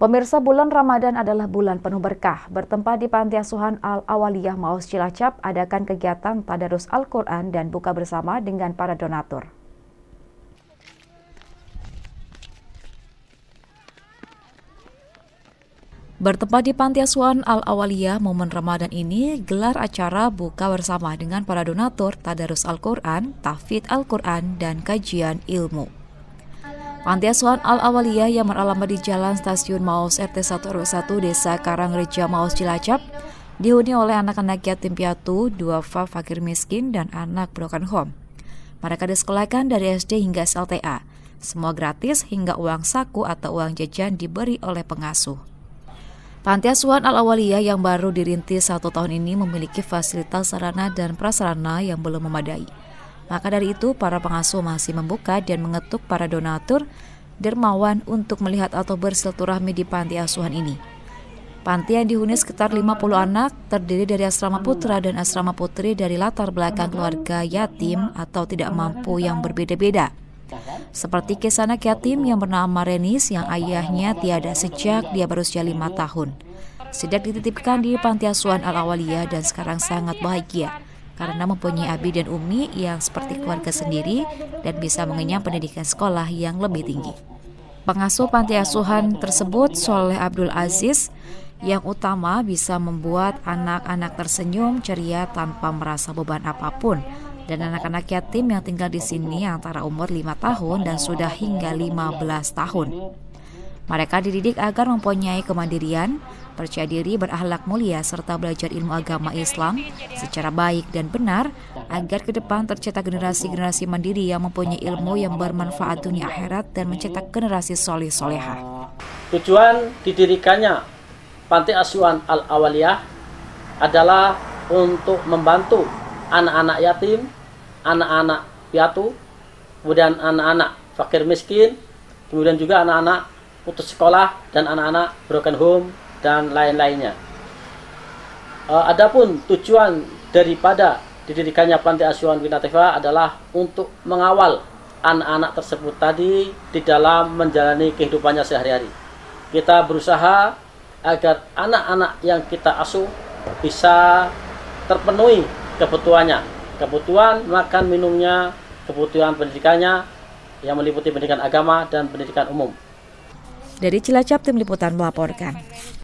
Pemirsa bulan Ramadan adalah bulan penuh berkah. Bertempat di Panti Asuhan Al-Awaliyah Maus Cilacap, adakan kegiatan Tadarus Al-Quran dan buka bersama dengan para donatur. Bertempat di Panti Asuhan Al-Awaliyah momen Ramadan ini gelar acara buka bersama dengan para donatur Tadarus Al-Quran, Tafid Al-Quran, dan kajian ilmu. Panti Asuhan Al-Awaliyah yang beralamat di Jalan Stasiun Maus RT 1 101 Desa Karangreja Maus Cilacap dihuni oleh anak-anak yatim piatu, duafa fakir miskin, dan anak broken home. Mereka disekolahkan dari SD hingga SLTA. Semua gratis hingga uang saku atau uang jajan diberi oleh pengasuh. Panti Asuhan Al-Awaliyah yang baru dirintis satu tahun ini memiliki fasilitas sarana dan prasarana yang belum memadai. Maka dari itu, para pengasuh masih membuka dan mengetuk para donatur dermawan untuk melihat atau bersilaturahmi di panti asuhan ini. Panti yang dihuni sekitar 50 anak terdiri dari asrama putra dan asrama putri dari latar belakang keluarga yatim atau tidak mampu yang berbeda-beda. Seperti kisah anak yatim yang bernama Renis yang ayahnya tiada sejak dia berusia lima tahun. Sejak dititipkan di panti asuhan Al-Awaliyah dan sekarang sangat bahagia karena mempunyai Abi dan Umi yang seperti keluarga sendiri dan bisa mengenyam pendidikan sekolah yang lebih tinggi. Pengasuh panti asuhan tersebut Soleh Abdul Aziz yang utama bisa membuat anak-anak tersenyum ceria tanpa merasa beban apapun dan anak-anak yatim yang tinggal di sini antara umur 5 tahun dan sudah hingga 15 tahun. Mereka dididik agar mempunyai kemandirian, percaya diri berahlak mulia serta belajar ilmu agama Islam secara baik dan benar agar ke depan tercetak generasi-generasi mandiri yang mempunyai ilmu yang bermanfaat dunia akhirat dan mencetak generasi soleh soleha. Tujuan didirikannya Panti Asuhan Al-Awaliyah adalah untuk membantu anak-anak yatim, anak-anak piatu, kemudian anak-anak fakir miskin, kemudian juga anak-anak putus sekolah dan anak-anak broken home dan lain-lainnya. Eh, adapun tujuan daripada didirikannya panti asuhan Winatifa adalah untuk mengawal anak-anak tersebut tadi di dalam menjalani kehidupannya sehari-hari. Kita berusaha agar anak-anak yang kita asuh bisa terpenuhi kebutuhannya, kebutuhan makan minumnya, kebutuhan pendidikannya yang meliputi pendidikan agama dan pendidikan umum. Dari Cilacap, tim liputan melaporkan.